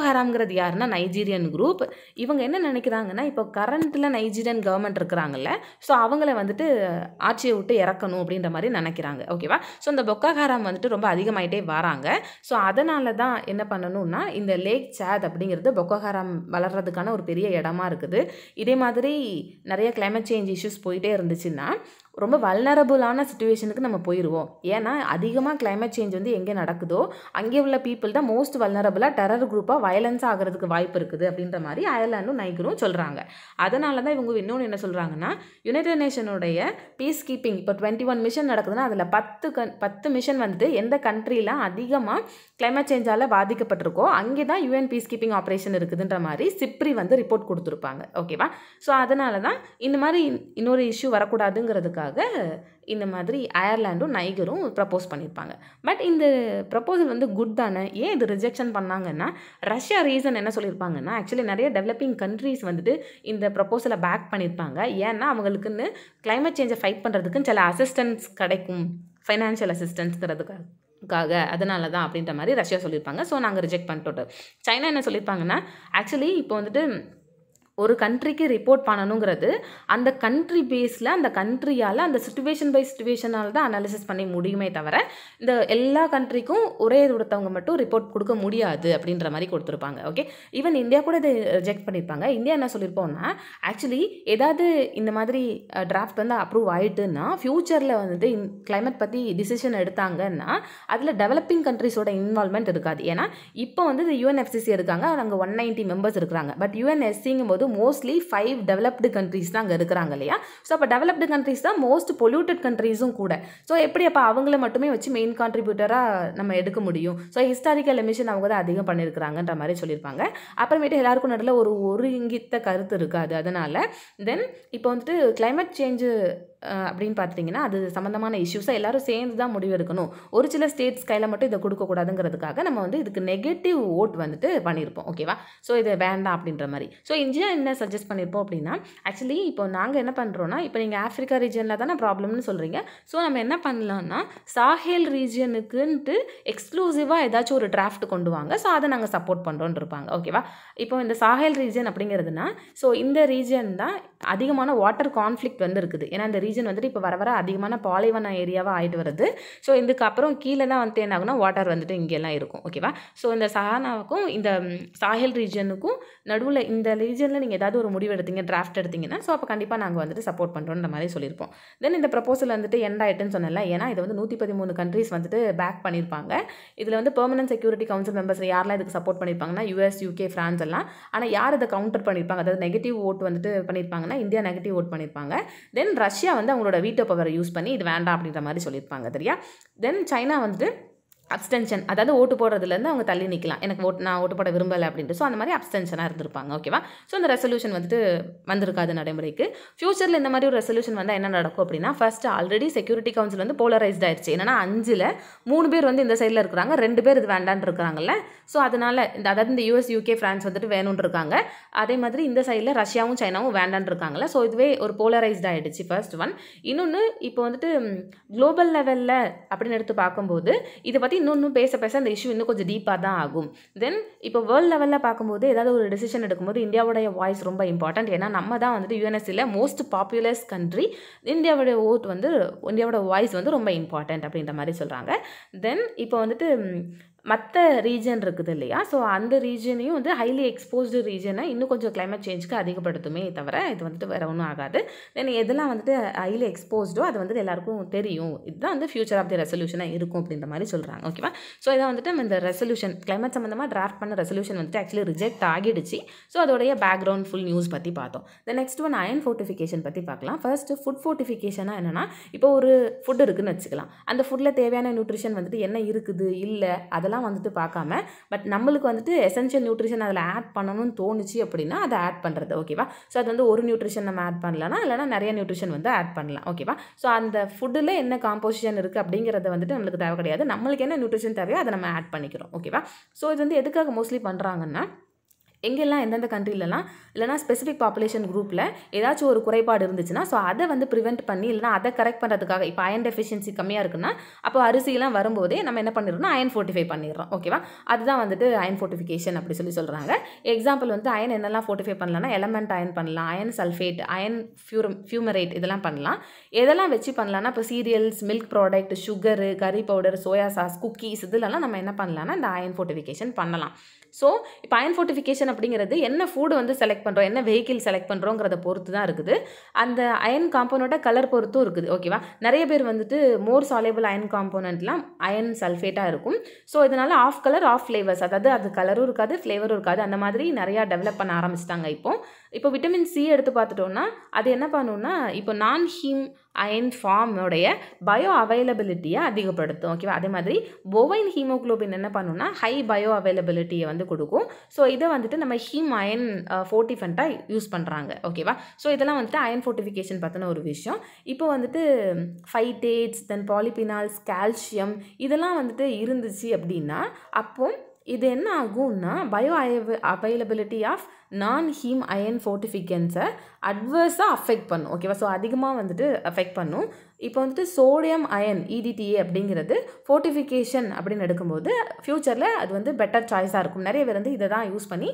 S1: யாருன்னா நைஜீரியன் குரூப் இவங்க என்ன நினைக்கிறாங்கன்னா இப்போ கரண்ட்டில் நைஜீரியன் கவர்மெண்ட் இருக்கிறாங்கல்ல ஸோ அவங்கள வந்துட்டு ஆட்சியை விட்டு இறக்கணும் அப்படின்ற மாதிரி நினைக்கிறாங்க ஓகேவா ஸோ இந்த பொக்கோ வந்துட்டு ரொம்ப அதிகமாக ஆகிட்டே வராங்க ஸோ அதனால தான் என்ன பண்ணணும்னா இந்த லேக் சேத் அப்படிங்கிறது பொக்கோஹாரம் வளர்கிறதுக்கான ஒரு பெரிய இடமா இருக்குது இதே மாதிரி நிறைய கிளைமேட் சேஞ்ச் இஷ்யூஸ் போயிட்டே இருந்துச்சுன்னா ரொம்ப வல்னரபுளான சுச்சுவேஷனுக்கு நம்ம போயிடுவோம் ஏன்னா அதிகமாக கிளைமேட் சேஞ்ச் வந்து எங்கே நடக்குதோ அங்கே உள்ள பீப்புள் தான் மோஸ்ட் வல்னரபுளாக டெரர் குரூப்பாக வயலன்ஸ் ஆகிறதுக்கு வாய்ப்பு இருக்குது அப்படின்ற மாதிரி அயர்லாண்டும் நைகரும் சொல்கிறாங்க அதனால தான் இவங்க இன்னொன்று என்ன சொல்கிறாங்கன்னா யுனைடெட் நேஷனுடைய பீஸ் கீப்பிங் இப்போ டுவெண்ட்டி ஒன் மிஷன் நடக்குதுன்னா அதில் பத்து கன் பத்து மிஷன் வந்துட்டு எந்த கண்ட்ரியில் அதிகமாக கிளைமேட் சேஞ்சால் பாதிக்கப்பட்டிருக்கோ அங்கே தான் யூஎன் பீஸ் கீப்பிங் ஆப்ரேஷன் இருக்குதுன்ற மாதிரி சிப்ரி வந்து ரிப்போர்ட் கொடுத்துருப்பாங்க ஓகேவா ஸோ அதனால தான் இந்த மாதிரி இன்னொரு இஷ்யூ வரக்கூடாதுங்கிறதுக்கு பொண்ணுக்காக இந்த மாதிரி அயர்லாண்டும் நைகரும் ப்ரப்போஸ் பண்ணியிருப்பாங்க பட் இந்த ப்ரப்போசல் வந்து குட் தானே ஏன் இது ரிஜெக்ஷன் பண்ணாங்கன்னா ரஷ்யா ரீசன் என்ன சொல்லியிருப்பாங்கன்னா ஆக்சுவலி நிறைய டெவலப்பிங் கண்ட்ரீஸ் வந்துட்டு இந்த ப்ரப்போசலை பேக் பண்ணியிருப்பாங்க ஏன்னா அவங்களுக்குன்னு கிளைமேட் சேஞ்சை ஃபைட் பண்ணுறதுக்குன்னு சில அசிஸ்டன்ஸ் கிடைக்கும் ஃபைனான்ஷியல் அசிஸ்டன்ஸ்ங்கிறதுக்காக க்காக அதனால தான் அப்படின்ற மாதிரி ரஷ்யா சொல்லியிருப்பாங்க ஸோ நாங்கள் ரிஜெக்ட் பண்ணிட்டோம் சைனா என்ன சொல்லியிருப்பாங்கன்னா ஆக்சுவலி இப்போ வந்துட்டு ஒரு கண்ட்ரிக்கு ரிப்போர்ட் பண்ணணுங்கிறது அந்த கண்ட்ரி பேஸில் அந்த கண்ட்ரியால் அந்த சுச்சுவேஷன் பை சுச்சுவேஷனால் தான் அனாலிசிஸ் பண்ணி முடியுமே தவிர இந்த எல்லா கண்ட்ரிக்கும் ஒரே ஒருத்தவங்க மட்டும் ரிப்போர்ட் கொடுக்க முடியாது அப்படின்ற மாதிரி கொடுத்துருப்பாங்க ஓகே ஈவன் இந்தியா கூட இதை ரிஜெக்ட் பண்ணியிருப்பாங்க இந்தியா என்ன சொல்லியிருப்போம்னா ஆக்சுவலி ஏதாவது இந்த மாதிரி டிராஃப்ட் வந்து அப்ரூவ் ஆகிட்டுன்னா ஃப்யூச்சரில் வந்துட்டு கிளைமேட் பற்றி டிசிஷன் எடுத்தாங்கன்னா அதில் டெவலப்பிங் கண்ட்ரிஸோட இன்வால்மெண்ட் இருக்காது ஏன்னா இப்போ வந்து யூஎன்எஃப்சிசி இருக்காங்க அங்கே ஒன் நைன்ட்டி மெம்பர்ஸ் இருக்கிறாங்க பட் யூஎன்எஸ்சிங்கும் போது மோஸ்ட்லி ஃபைவ் டெவலப்டு கண்ட்ரீஸ் தான் அங்கே இருக்கிறாங்க இல்லையா ஸோ அப்போ டெவலப்டு கண்ட்ரீஸ் தான் மோஸ்ட் பொல்யூட்டட் கண்ட்ரீஸும் கூட ஸோ எப்படி அப்போ அவங்கள மட்டுமே வச்சு மெயின் கான்ட்ரிபியூட்டராக நம்ம எடுக்க முடியும் ஸோ ஹிஸ்டாரிக்கல் எமிஷன் அவங்க தான் அதிகம் பண்ணியிருக்கிறாங்கன்ற மாதிரி சொல்லியிருப்பாங்க அப்புறமேட்டு எல்லாருக்கும் நடுவில் ஒரு ஒருங்கித்த கருத்து இருக்காது அதனால் தென் இப்போ வந்துட்டு கிளைமேட் சேஞ்சு அப்படின்னு பார்த்தீங்கன்னா அது சம்மந்தமான இஷ்யூஸை எல்லோரும் சேர்ந்து தான் முடிவு எடுக்கணும் ஒரு சில ஸ்டேட்ஸ் கையில் மட்டும் இதை கொடுக்கக்கூடாதுங்கிறதுக்காக நம்ம வந்து இதுக்கு நெகட்டிவ் ஓட் வந்துட்டு பண்ணியிருப்போம் ஓகேவா ஸோ இதை வேண்டாம் அப்படின்ற மாதிரி ஸோ இந்தியா என்ன சஜஸ்ட் பண்ணியிருப்போம் அப்படின்னா ஆக்சுவலி இப்போ நாங்கள் என்ன பண்ணுறோன்னா இப்போ நீங்கள் ஆஃப்ரிக்கா ரீஜனில் தானே ப்ராப்ளம்னு சொல்கிறீங்க ஸோ நம்ம என்ன பண்ணலாம்னா சாஹேல் ரீஜனுக்குன்ட்டு எக்ஸ்க்ளூசிவாக ஏதாச்சும் ஒரு டிராஃப்ட் கொண்டு வாங்க ஸோ அதை நாங்கள் சப்போர்ட் பண்ணுறோன்னு இருப்பாங்க ஓகேவா இப்போ இந்த சாஹேல் ரீஜன் அப்படிங்கிறதுனா ஸோ இந்த ரீஜன் தான் அதிகமான வாட்டர் கான்ஃப்ளிக் வந்து இருக்குது ஏன்னா இந்த ரீ ரீஜன் வந்துட்டு இப்போ வர வர அதிகமான பாலைவன ஏரியாவாக ஆகிட்டு வருது ஸோ இதுக்கப்புறம் கீழே தான் வந்துட்டு என்ன ஆகுனா வாட்டர் வந்துட்டு இங்கேலாம் இருக்கும் ஓகேவா ஸோ இந்த சஹானாவுக்கும் இந்த சாஹில் ரீஜனுக்கும் நடுவில் இந்த ரீஜனில் நீங்கள் ஏதாவது ஒரு முடிவு எடுத்தீங்க டிராஃப்ட் எடுத்தீங்கன்னா ஸோ அப்போ கண்டிப்பாக நாங்கள் வந்துட்டு சப்போர்ட் பண்ணுறோன்ற மாதிரி சொல்லியிருப்போம் தென் இந்த ப்ரப்போசல் வந்துட்டு எண்ட் ஆகிட்டுன்னு சொன்னல ஏன்னா இது வந்து நூற்றி பதிமூணு கண்ட்ரீஸ் வந்துட்டு பேக் பண்ணியிருப்பாங்க இதில் வந்து பெர்மனன்ட் செக்யூரிட்டி கவுன்சில் மெம்பர்ஸ் யாரெல்லாம் இதுக்கு சப்போர்ட் பண்ணியிருப்பாங்கன்னா யூஎஸ் யூகே ஃப்ரான்ஸ் எல்லாம் ஆனால் யார் இதை கவுண்டர் பண்ணியிருப்பாங்க அதாவது நெகட்டிவ் ஓட் வந்துட்டு பண்ணியிருப்பாங்கன்னா இந்தியா நெகட்டிவ் ஓட் பண்ணியிருப்பாங்க தென் ரஷ்யா வந்து அவங்களோட வீட்டோ பவரை யூஸ் பண்ணி இது வேண்டாம் அப்படின்ற மாதிரி சொல்லியிருப்பாங்க சரியா தென் சைனா வந்துட்டு அப்டென்ஷன் அதாவது ஓட்டு போடுறதுலேருந்து அவங்க தள்ளி நிற்கலாம் எனக்கு ஓட்டு நான் ஓட்டு போட விரும்பலை அப்படின்ட்டு ஸோ அந்த மாதிரி அப்டென்ஷனாக இருந்திருப்பாங்க ஓகேவா ஸோ அந்த ரெசல்யூஷன் வந்துட்டு வந்திருக்காது நடைமுறைக்கு ஃபியூச்சரில் இந்த மாதிரி ஒரு ரெசல்யூஷன் வந்தால் என்ன நடக்கும் அப்படின்னா ஃபஸ்ட்டு ஆல்ரெடி செக்யூரிட்டி கவுன்சில் வந்து போலரைஸ்ட் ஆயிடுச்சு என்னன்னா அஞ்சில் மூணு பேர் வந்து இந்த சைடில் இருக்கிறாங்க ரெண்டு பேர் இது வேண்டான்னு இருக்கிறாங்கல்ல ஸோ அதனால் இந்த அதாவது இந்த யூஎஸ் யூகே ஃப்ரான்ஸ் வந்துட்டு வேணும்னு இருக்காங்க அதே மாதிரி இந்த சைடில் ரஷ்யாவும் சைனாவும் வேண்டான்னு இருக்காங்கல்ல ஸோ இதுவே ஒரு போலரைஸ்ட் ஆகிடுச்சு ஃபர்ஸ்ட் ஒன் இன்னொன்று இப்போ வந்துட்டு குளோபல் லெவலில் அப்படின்னு எடுத்து பார்க்கும்போது இதை பற்றி இன்னொன்னும் பேச பேச அந்த இஷ்யூ இன்னும் கொஞ்சம் டீப்பாக தான் ஆகும் தென் இப்போ வேர்ல்டு லெவலில் பார்க்கும்போது ஏதாவது ஒரு டெசிஷன் எடுக்கும்போது இந்தியாவுடைய வாய்ஸ் ரொம்ப இம்பார்ட்டன்ட் ஏன்னா நம்ம தான் வந்துட்டு யூஎன்எஸ்சியில் மோஸ்ட் பாப்புலர்ஸ் கண்ட்ரி இந்தியாவுடைய ஓட் வந்து இந்தியாவோட வாய்ஸ் வந்து ரொம்ப இம்பார்ட்டன்ட் அப்படின்ற மாதிரி சொல்கிறாங்க தென் இப்போ வந்துட்டு மற்ற ரீஜன் இருக்குது இல்லையா ஸோ அந்த ரீஜனையும் வந்து ஹைலி எக்ஸ்போஸ்டு ரீஜனை இன்னும் கொஞ்சம் கிளைமேட் சேஞ்சுக்கு அதிகப்படுத்துமே தவிர இது வந்துட்டு வேறு ஒன்றும் ஆகாது தென் எதெல்லாம் வந்துட்டு ஹைலி எக்ஸ்போஸ்டோ அது வந்துட்டு எல்லாருக்கும் தெரியும் இதுதான் வந்து ஃபியூச்சர் ஆஃப் தி ரெசல்யூஷனாக இருக்கும் அப்படின்ற மாதிரி சொல்கிறாங்க ஓகேவா ஸோ இதை வந்துட்டு இந்த ரெசல்யூஷன் கிளைமேட் சம்மந்தமாக டிராஃப்ட் பண்ண ரெசல்யூஷன் வந்துட்டு ஆக்சுவலி ரிஜெக்ட் ஆகிடுச்சு ஸோ அதோடைய பேக்ரவுண்ட் ஃபுல் நியூஸ் பற்றி பார்த்தோம் the next one iron fortification பற்றி பார்க்கலாம் ஃபர்ஸ்ட் ஃபுட் ஃபோர்ட்டிஃபிகேஷனாக என்னென்னா இப்போ ஒரு ஃபுட் இருக்குதுன்னு வச்சுக்கலாம் அந்த ஃபுட்டில் தேவையான நியூட்ரிஷன் வந்துட்டு என்ன இருக்குது இல்லை அதெல்லாம் அதெல்லாம் வந்துட்டு பார்க்காம பட் நம்மளுக்கு வந்துட்டு எசென்ஷியல் நியூட்ரிஷன் அதில் ஆட் பண்ணணும்னு தோணுச்சு அப்படின்னா அதை ஆட் பண்ணுறது ஓகேவா ஸோ அது வந்து ஒரு நியூட்ரிஷன் நம்ம ஆட் பண்ணலன்னா இல்லைனா நிறைய நியூட்ரிஷன் வந்து ஆட் பண்ணலாம் ஓகேவா ஸோ அந்த ஃபுட்டில் என்ன காம்போசிஷன் இருக்குது அப்படிங்கிறத வந்துட்டு நம்மளுக்கு தேவை கிடையாது நம்மளுக்கு என்ன நியூட்ரிஷன் தேவையோ அதை நம்ம ஆட் பண்ணிக்கிறோம் ஓகேவா ஸோ இது வந்து எதுக்காக மோஸ்ட்லி பண்ணுறாங்கன்னா எங்கெல்லாம் எந்தெந்த கண்ட்ரிலலாம் இல்லைனா ஸ்பெசிஃபிக் பாப்புலேஷன் குரூப்பில் ஏதாச்சும் ஒரு குறைபாடு இருந்துச்சுன்னா ஸோ அதை வந்து ப்ரிவெண்ட் பண்ணி இல்லைனா அதை கரெக்ட் பண்ணுறதுக்காக இப்போ அயன் டெஃபிஷியன்சி கம்மியாக இருக்குன்னா அப்போ அரிசிலாம் வரும்போதே நம்ம என்ன பண்ணிடுறோம்னா அயன் ஃபோர்ட்டிஃபை பண்ணிடுறோம் ஓகேவா அதுதான் வந்துட்டு அயன் ஃபோர்டிஃபிகேஷன் அப்படி சொல்லி சொல்கிறாங்க எக்ஸாம்பிள் வந்து அயன் என்னெல்லாம் ஃபோர்ட்டிஃபை பண்ணலாம்னா எலமெண்ட் அயன் பண்ணலாம் iron sulphate iron ferrum fumarate இதெல்லாம் பண்ணலாம் எதெல்லாம் வச்சு பண்ணலாம்னா இப்போ cereals milk product sugar curry powder soya sauce cookies இதெல்லாம் நம்ம என்ன பண்ணலாம்னா இந்த அயன் ஃபோர்ட்டிஃபிகேஷன் பண்ணலாம் ஸோ இப்போ அயன் ஃபோர்ட்டிஃபிகேஷனை அப்படிங்கிறது என்ன ஃபுட் வந்து செலக்ட் பண்ணுறோம் என்ன வெஹிக்கிள் செலக்ட் பண்ணுறோங்கிறத பொறுத்து தான் இருக்குது அந்த அயன் காம்போனண்ட்டை கலர் பொறுத்தும் இருக்குது ஓகேவா நிறைய பேர் வந்துட்டு மோர் சாலேபிள் அயன் காம்போனண்ட்லாம் அயன் சல்ஃபேட்டாக இருக்கும் ஸோ இதனால் ஆஃப் கலர் ஆஃப் ஃப்ளேவர்ஸ் அதாவது அது கலரும் இருக்காது ஃப்ளேவரும் இருக்காது அந்த மாதிரி நிறையா டெவலப் பண்ண ஆரம்பிச்சிட்டாங்க இப்போது இப்போ விட்டமின் சி எடுத்து பார்த்துட்டோன்னா அது என்ன பண்ணுன்னா இப்போ நான் ஹீம் அயன் ஃபார்முடைய பயோ அவைலபிலிட்டியை அதிகப்படுத்தும் ஓகேவா அதே மாதிரி போவைன் ஹீமோக்ளோபின் என்ன பண்ணுன்னா ஹை பயோ அவைலபிலிட்டியை வந்து கொடுக்கும் ஸோ இதை வந்துட்டு நம்ம ஹீம் அயன் ஃபோர்ட்டிஃபெண்ட்டாக யூஸ் பண்ணுறாங்க ஓகேவா ஸோ இதெல்லாம் வந்துட்டு அயன் ஃபோர்டிஃபிகேஷன் பற்றின ஒரு விஷயம் இப்போ வந்துட்டு ஃபைட்டேட்ஸ் தென் பாலிபினால்ஸ் கால்சியம் இதெல்லாம் வந்துட்டு இருந்துச்சு அப்படின்னா அப்போது இது என்ன ஆகும்னா பயோ அயவு availability of non heme iron ஃபோர்டிஃபிகன்ஸை அட்வர்ஸாக அஃபெக்ட் பண்ணும் ஓகேவா ஸோ அதிகமாக வந்துட்டு அஃபெக்ட் பண்ணும் இப்போ வந்துட்டு சோடியம் அயன் இடிடிஏ அப்படிங்கிறது ஃபோர்ட்டிஃபிகேஷன் அப்படின்னு எடுக்கும்போது ஃப்யூச்சரில் அது வந்து பெட்டர் சாய்ஸாக இருக்கும் நிறைய பேர் வந்து இதை தான் யூஸ் பண்ணி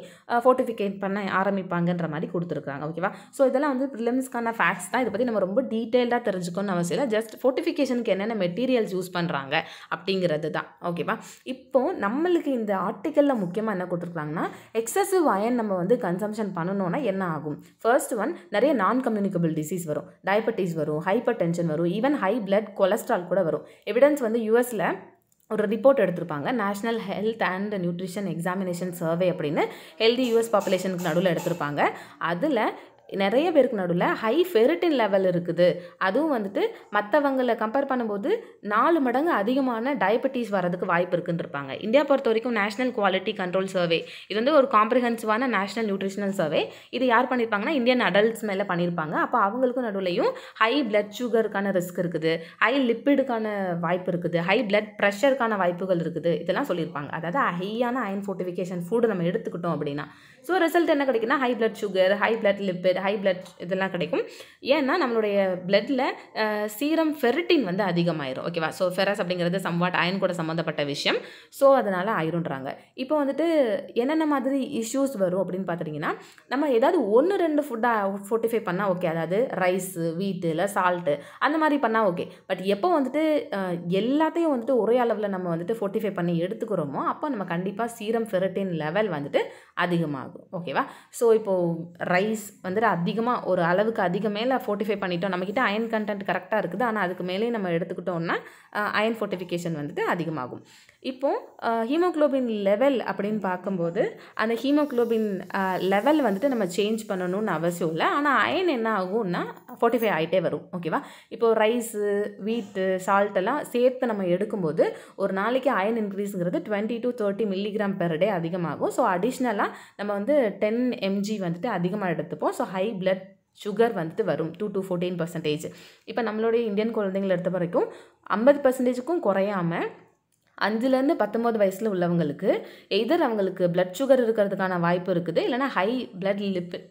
S1: ஃபோர்ட்டிஃபிகேட் பண்ண ஆரம்பிப்பாங்கன்ற மாதிரி கொடுத்துருக்காங்க ஓகேவா ஸோ இதெல்லாம் வந்து ப்ரிலிம்ஸ்க்கான ஃபேக்ட்ஸ் தான் இதை பற்றி நம்ம ரொம்ப டீட்டெயில்டாக தெரிஞ்சுக்கணும்னு அவசியம் இல்லை ஜஸ்ட் ஃபோர்ட்டிஃபிகேஷனுக்கு என்னென்ன மெட்டீரியல்ஸ் யூஸ் பண்ணுறாங்க அப்படிங்கிறது தான் ஓகேவா இப்போது நம்மளுக்கு இந்த ஆர்டிக்கலில் முக்கியமாக என்ன கொடுத்துருக்காங்கன்னா எக்ஸசிவ் அயன் நம்ம வந்து கன்சம்ஷன் பண்ணணும்னா என்ன ஆகும் ஃபர்ஸ்ட் ஒன் நிறைய நான் கம்யூனிகபிள் டிசீஸ் வரும் டயபட்டிஸ் வரும் ஹைப்பர் டென்ஷன் வரும் ஈவன் ஹை பிளட் கொலஸ்ட்ரால் கூட வரும் எவிடன்ஸ் வந்து யூஎஸில் ஒரு ரிப்போர்ட் எடுத்திருப்பாங்க national health and nutrition examination survey அப்படின்னு ஹெல்தி யூஎஸ் பாப்புலேஷனுக்கு நடுவில் எடுத்திருப்பாங்க அதில் நிறைய பேருக்கு நடுவில் ஹை ஃபெரிட்டின் லெவல் இருக்குது அதுவும் வந்துட்டு மற்றவங்களை கம்பேர் பண்ணும்போது நாலு மடங்கு அதிகமான டயபெட்டிஸ் வரதுக்கு வாய்ப்பு இருக்குன்னு இருப்பாங்க இந்தியா பொறுத்த வரைக்கும் நேஷனல் குவாலிட்டி கண்ட்ரோல் சர்வே இது வந்து ஒரு காம்ப்ரிஹென்சிவான நேஷனல் நியூட்ரிஷனல் சர்வே இது யார் பண்ணியிருப்பாங்கன்னா இந்தியன் அடல்ட்ஸ் மேலே பண்ணியிருப்பாங்க அப்போ அவங்களுக்கும் நடுவுலையும் ஹை பிளட் சுகருக்கான ரிஸ்க் இருக்குது ஹை லிப்பிடுக்கான வாய்ப்பு இருக்குது ஹை பிளட் ப்ரெஷருக்கான வாய்ப்புகள் இருக்குது இதெல்லாம் சொல்லியிருப்பாங்க அதாவது ஹையான அயன் ஃபோர்டிஃபிகேஷன் ஃபுட்டு நம்ம எடுத்துக்கிட்டோம் அப்படின்னா ஸோ ரிசல்ட் என்ன கிடைக்குன்னா high blood sugar high blood lipid high blood இதெல்லாம் கிடைக்கும் ஏன்னா நம்மளுடைய பிளட்டில் சீரம் ஃபெரிட்டின் வந்து அதிகமாயிரும் ஓகேவா ஸோ ஃபெரஸ் அப்படிங்கிறது சம்வாட் அயன் கூட சம்மந்தப்பட்ட விஷயம் ஸோ அதனால் ஆயிருன்றாங்க இப்போ வந்துட்டு என்னென்ன மாதிரி இஷ்யூஸ் வரும் அப்படின்னு பார்த்துட்டிங்கன்னா நம்ம ஏதாவது ஒன்று ரெண்டு ஃபுட்டாக ஃபோர்ட்டிஃபை பண்ணால் ஓகே அதாவது ரைஸு வீட்டு இல்லை சால்ட்டு அந்த மாதிரி பண்ணால் ஓகே பட் எப்போ வந்துட்டு எல்லாத்தையும் வந்துட்டு ஒரே அளவில் நம்ம வந்துட்டு ஃபோர்ட்டிஃபை பண்ணி எடுத்துக்கிறோமோ அப்போ நம்ம கண்டிப்பாக சீரம் ஃபெரட்டின் லெவல் வந்துட்டு அதிகமாகும் ஓகேவா ஸோ இப்போது ரைஸ் வந்துட்டு அதிகமாக ஒரு அளவுக்கு அதிக மேலே ஃபோர்ட்டிஃபை பண்ணிட்டோம் நம்மக்கிட்ட அயன் கண்டென்ட் கரெக்டாக இருக்குது ஆனால் அதுக்கு மேலே நம்ம எடுத்துக்கிட்டோன்னா அயன் ஃபோர்ட்டிஃபிகேஷன் வந்துட்டு அதிகமாகும் இப்போது ஹீமோக்ளோபின் லெவல் அப்படின்னு பார்க்கும்போது அந்த ஹீமோக்ளோபின் லெவல் வந்துட்டு நம்ம சேஞ்ச் பண்ணணும்னு அவசியம் இல்லை ஆனால் அயன் என்ன ஆகும்னா ஃபோர்ட்டிஃபை ஆகிட்டே வரும் ஓகேவா இப்போது ரைஸு வீட்டு சால்ட் எல்லாம் சேர்த்து நம்ம எடுக்கும்போது ஒரு நாளைக்கு அயன் இன்க்ரீஸுங்கிறது twenty to thirty milligram per day அதிகமாகும் ஸோ அடிஷ்னலாக நம்ம வந்து டென் எம்ஜி வந்துட்டு அதிகமாக எடுத்துப்போம் ஸோ ஹை பிளட் சுகர் வந்துட்டு வரும் டூ டு ஃபோர்டீன் பர்சன்டேஜ் இப்போ நம்மளுடைய இந்தியன் குழந்தைங்களை எடுத்த வரைக்கும் ஐம்பது பர்சன்டேஜுக்கும் குறையாமல் அஞ்சுலேருந்து பத்தொம்போது வயசில் உள்ளவங்களுக்கு எதர் அவங்களுக்கு பிளட் சுகர் இருக்கிறதுக்கான வாய்ப்பு இருக்குது இல்லைனா high blood lipid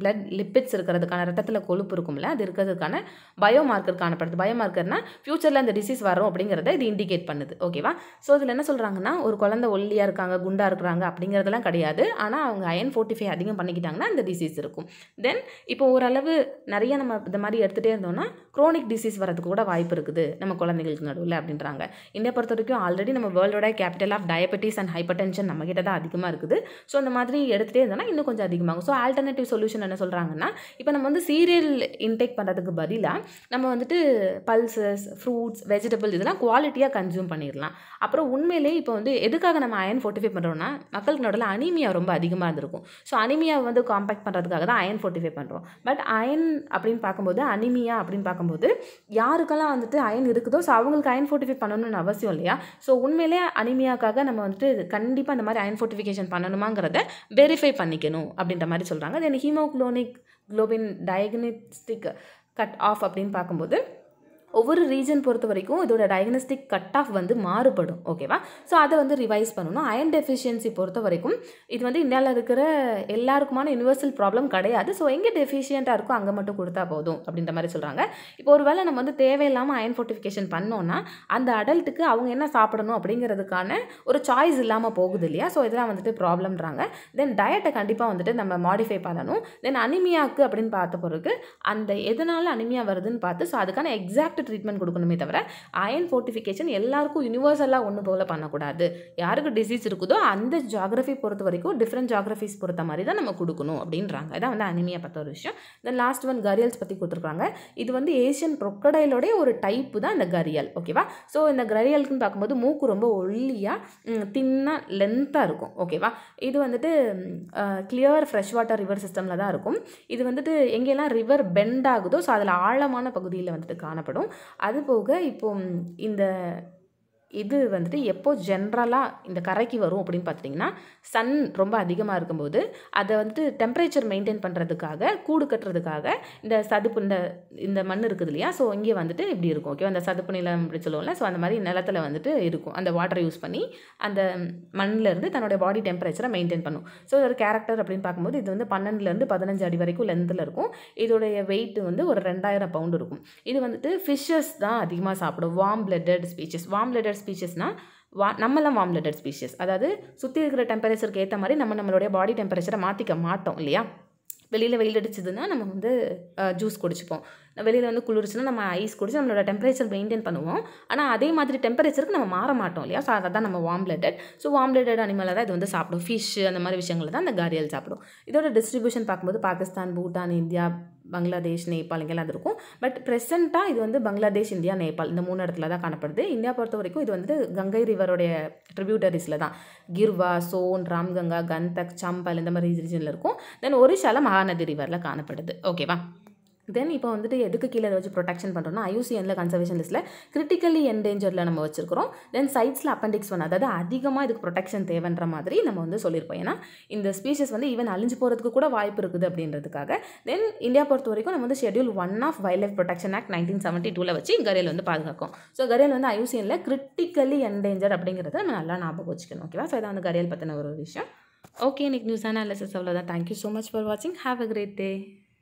S1: blood lipids இருக்கிறதுக்கான ரத்தத்தில் கொழுப்பு இருக்கும்ல அது இருக்கிறதுக்கான பயோமார்க்கர் காணப்படுது பயோமார்க்கர்னால் ஃப்யூச்சரில் அந்த டிசீஸ் வரும் அப்படிங்கிறத இது இண்டிகேட் பண்ணுது ஓகேவா ஸோ இதில் என்ன சொல்கிறாங்கன்னா ஒரு குழந்தை ஒல்லியாக இருக்காங்க குண்டாக இருக்கிறாங்க அப்படிங்கிறதுலாம் கிடையாது ஆனால் அவங்க அயன் ஃபோர்ட்டி ஃபைவ் அதிகம் பண்ணிக்கிட்டாங்கன்னா அந்த டிசீஸ் இருக்கும் தென் இப்போ ஓரளவு நிறைய நம்ம இந்த மாதிரி எடுத்துகிட்டே இருந்தோம்னா குரோனிக் டிசீஸ் வரதுக்கு கூட வாய்ப்பு இருக்குது நம்ம குழந்தைகளுக்கு நடுவில் அப்படின்றாங்க இந்தியா பொறுத்த வரைக்கும் ஆல்ரெடி நம்ம வேர்ல்டோட capital of diabetes and hypertension நம்மக்கிட்ட தான் அதிகமாக இருக்குது ஸோ அந்த மாதிரி எடுத்துகிட்டே இருந்தோம்னா இன்னும் கொஞ்சம் அதிகமாகும் ஸோ ஆல்டர்னேட்டிவ் சொல்யூஷன் என்ன சொல்கிறாங்கன்னா இப்போ நம்ம வந்து சீரியல் இன்டேக் பண்ணுறதுக்கு பதிலாக நம்ம வந்துட்டு பல்சஸ் ஃப்ரூட்ஸ் வெஜிடபிள்ஸ் இதெல்லாம் குவாலிட்டியாக கன்சியூம் பண்ணிடலாம் அப்புறம் உண்மையிலே இப்போ வந்து எதுக்காக நம்ம அயன் ஃபோர்ட்டிஃபை பண்ணுறோம்னா மக்களுக்கு நடுவில் அனிமியா ரொம்ப அதிகமாக இருந்திருக்கும் ஸோ அனிமியா வந்து காம்பேக்ட் பண்ணுறதுக்காக தான் அயன் ஃபோர்ட்டிஃபை பண்ணுறோம் பட் அயன் அப்படின்னு பார்க்கும்போது அனிமியா அப்படின்னு பார்க்கும்போது யாருக்கெல்லாம் வந்துட்டு அயன் இருக்குதோ ஸோ அவங்களுக்கு அயன் ஃபோர்ட்டிஃபை பண்ணணும்னு அவசியம் இல்லையா ஸோ உண்மையிலே அனிமியாக்காக நம்ம வந்துட்டு கண்டிப்பாக இந்த மாதிரி அயன் ஃபோர்ட்டிஃபிகேஷன் பண்ணணுமாங்கிறத வெரிஃபை பண்ணிக்கணும் அப்படின்ற மாதிரி சொல்கிறாங்க தென் ஹீமோக்ளோனிக் குளோபின் டயக்னிஸ்டிக் கட் ஆஃப் அப்படின்னு பார்க்கும்போது ஒவ்வொரு ரீஜன் பொறுத்த வரைக்கும் இதோட டயக்னஸ்டிக் கட் ஆஃப் வந்து மாறுபடும் ஓகேவா ஸோ அதை வந்து ரிவைஸ் பண்ணணும் அயன் டெஃபிஷியன்சி பொறுத்த வரைக்கும் இது வந்து இந்தியாவில் இருக்கிற எல்லாருக்குமான யூனிவர்சல் ப்ராப்ளம் கிடையாது ஸோ எங்கே டெஃபிஷியண்ட்டாக இருக்கோ அங்கே மட்டும் கொடுத்தா போதும் அப்படின்ற மாதிரி சொல்கிறாங்க இப்போ ஒரு வேளை நம்ம வந்து தேவையில்லாமல் அயன் ஃபோர்டிஃபிகேஷன் பண்ணோன்னா அந்த அடல்ட்டுக்கு அவங்க என்ன சாப்பிடணும் அப்படிங்கிறதுக்கான ஒரு சாய்ஸ் இல்லாமல் போகுது இல்லையா ஸோ இதெல்லாம் வந்துட்டு ப்ராப்ளம்ன்றாங்க தென் டயட்டை கண்டிப்பாக வந்துட்டு நம்ம மாடிஃபை பண்ணணும் தென் அனிமியாவுக்கு அப்படின்னு பார்த்த பிறகு அந்த எதனால் அனிமியா வருதுன்னு பார்த்து ஸோ அதுக்கான எக்ஸாக்ட் கரெக்ட் ட்ரீட்மெண்ட் கொடுக்கணுமே தவிர அயன் ஃபோர்ட்டிஃபிகேஷன் எல்லாருக்கும் யூனிவர்சலாக ஒன்று போல் பண்ணக்கூடாது யாருக்கு டிசீஸ் இருக்குதோ அந்த ஜாகிரஃபி பொறுத்த வரைக்கும் டிஃப்ரெண்ட் ஜாகிரஃபிஸ் பொறுத்த மாதிரி தான் நம்ம கொடுக்கணும் அப்படின்றாங்க இதான் வந்து அனிமியை பார்த்த ஒரு விஷயம் தென் லாஸ்ட் ஒன் கரியல்ஸ் பற்றி கொடுத்துருக்காங்க இது வந்து ஏஷியன் ரொக்கடையிலோடைய ஒரு டைப்பு தான் இந்த கரியல் ஓகேவா ஸோ இந்த கரியலுக்குன்னு பார்க்கும்போது மூக்கு ரொம்ப ஒல்லியாக தின்னாக லென்த்தாக இருக்கும் ஓகேவா இது வந்துட்டு கிளியர் ஃப்ரெஷ் வாட்டர் ரிவர் சிஸ்டமில் தான் இருக்கும் இது வந்துட்டு எங்கெல்லாம் ரிவர் பெண்ட் ஆகுதோ ஸோ அதில் ஆழமான பகுதியில் வந்துட்டு காணப்படும் அது போக இப்போது இந்த இது வந்துட்டு எப்போது ஜென்ரலாக இந்த கரைக்கு வரும் அப்படின்னு பார்த்தீங்கன்னா சன் ரொம்ப அதிகமாக இருக்கும்போது அதை வந்துட்டு டெம்பரேச்சர் மெயின்டைன் பண்ணுறதுக்காக கூடு கட்டுறதுக்காக இந்த சதுப்பு இந்த இந்த மண் இருக்குது இல்லையா ஸோ இங்கே வந்துட்டு இப்படி இருக்கும் ஓகே அந்த சதுப்பு நிலம் அப்படி சொல்லுவோம்ல ஸோ அந்த மாதிரி நிலத்தில் வந்துட்டு இருக்கும் அந்த வாட்டரை யூஸ் பண்ணி அந்த மண்ணிலேருந்து தன்னுடைய பாடி டெம்பரேச்சரை மெயின்டைன் பண்ணும் ஸோ ஒரு கேரக்டர் அப்படின்னு பார்க்கும்போது இது வந்து பன்னெண்டுலேருந்து பதினஞ்சு அடி வரைக்கும் லென்த்தில் இருக்கும் இதோடைய வெயிட் வந்து ஒரு ரெண்டாயிரம் பவுண்டு இருக்கும் இது வந்துட்டு ஃபிஷ்ஷஸ் தான் அதிகமாக சாப்பிடும் warm blooded species warm blooded லெட்டர் ஸ்பீஷஸ்னால் வா நம்மளாம் வார்ம் லெட்டர் ஸ்பீஷஸ் அதாவது சுற்றி இருக்கிற டெம்பரேச்சருக்கு ஏற்ற மாதிரி நம்ம நம்மளுடைய பாடி டெம்பரேச்சரை மாற்றிக்க மாட்டோம் இல்லையா வெளியில் வெயில் அடிச்சதுன்னா நம்ம வந்து ஜூஸ் குடிச்சுப்போம் வெளியில் வந்து குளிர்ச்சுன்னா நம்ம ஐஸ் குடிச்சு நம்மளோட டெம்பரேச்சர் மெயின்டைன் பண்ணுவோம் ஆனால் அதே மாதிரி டெம்பரேச்சருக்கு நம்ம மாற மாட்டோம் இல்லையா ஸோ அதான் நம்ம வார்ம் ஸோ வார்ம் அனிமலாக தான் இது வந்து சாப்பிடும் ஃபிஷ் அந்த மாதிரி விஷயங்களை தான் அந்த காரியல் சாப்பிடும் இதோட டிஸ்ட்ரிபியூஷன் பார்க்கும்போது பாகிஸ்தான் பூட்டான் இந்தியா பங்களாதேஷ் நேபாள் இங்கெல்லாம் இருக்கும் பட் ப்ரெசென்ட்டாக இது வந்து பங்களாதேஷ் இந்தியா நேபாள் இந்த மூணு இடத்துல தான் காணப்படுது இந்தியா பொறுத்த வரைக்கும் இது வந்து கங்கை ரிவருடைய ட்ரிபியூட்டரிஸில் தான் கிர்வா சோன் ராம்கங்கா கந்தக் சம்பல் இந்த மாதிரி ரீஜனில் இருக்கும் தென் ஒரிஷாவில் மகாநதி ரிவரில் காணப்படுது ஓகேவா தென் இப்போ வந்துட்டு எதுக்கு கீழே வச்சு ப்ரொடெக்ஷன் பண்ணுறோம்னா ஐயூசிஎனில் கன்சர்வேஷன் லிஸ்ட்டில் கிரிட்டிக்கலி என்டேஞ்சரில் நம்ம வச்சிருக்கிறோம் தென் சைட்ஸில் அப்பெண்டிக்ஸ் ஒன் அதாவது அதிகமாக இதுக்கு ப்ரொடெக்ஷன் தேவைன்ற மாதிரி நம்ம வந்து சொல்லியிருப்போம் ஏன்னா இந்த ஸ்பீஷஸ் வந்து ஈவன் அழிஞ்சு போகிறதுக்கு கூட வாய்ப்பு இருக்குது அப்படின்றதுக்காக தென் இந்தியா பொறுத்த வரைக்கும் நம்ம வந்து schedule one of wildlife protection act nineteen seventy டூவில் வச்சு கரையில் வந்து பாதுகாக்கும் ஸோ கரையில் வந்து ஐயூசிஎனில் கிரிட்டிக்கலி என்டேஞ்சர் அப்படிங்கிறத நம்ம நல்லா ஞாபகம் வச்சுக்கணும் ஓகேவா ஸோ இதை வந்து கரையில் பற்றின ஒரு விஷயம் ஓகே இன்னைக்கு நியூஸ் அனாலிசிஸ் அவ்வளோதான் தேங்க்யூ ஸோ மச் ஃபார் வாட்சிங் ஹாவ் அ கிரேட் டே